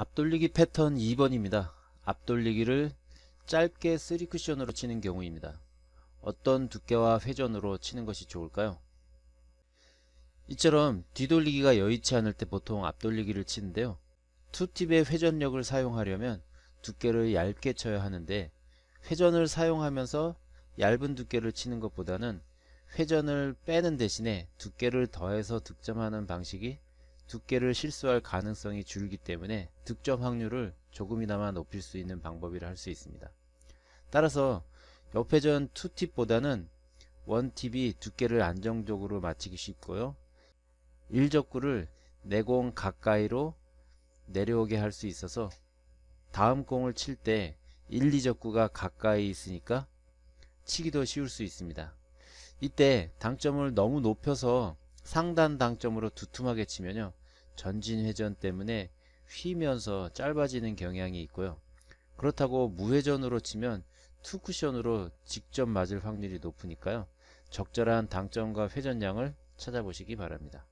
앞돌리기 패턴 2번입니다. 앞돌리기를 짧게 3쿠션으로 치는 경우입니다. 어떤 두께와 회전으로 치는 것이 좋을까요? 이처럼 뒤돌리기가 여의치 않을 때 보통 앞돌리기를 치는데요. 투팁의 회전력을 사용하려면 두께를 얇게 쳐야 하는데 회전을 사용하면서 얇은 두께를 치는 것보다는 회전을 빼는 대신에 두께를 더해서 득점하는 방식이 두께를 실수할 가능성이 줄기 때문에 득점 확률을 조금이나마 높일 수 있는 방법이라 할 수 있습니다. 따라서 옆회전 2팁보다는 1팁이 두께를 안정적으로 맞추기 쉽고요. 1적구를 내공 가까이로 내려오게 할 수 있어서 다음 공을 칠 때 1, 2적구가 가까이 있으니까 치기도 쉬울 수 있습니다. 이때 당점을 너무 높여서 상단 당점으로 두툼하게 치면요. 전진회전 때문에 휘면서 짧아지는 경향이 있고요. 그렇다고 무회전으로 치면 투쿠션으로 직접 맞을 확률이 높으니까요. 적절한 당점과 회전량을 찾아보시기 바랍니다.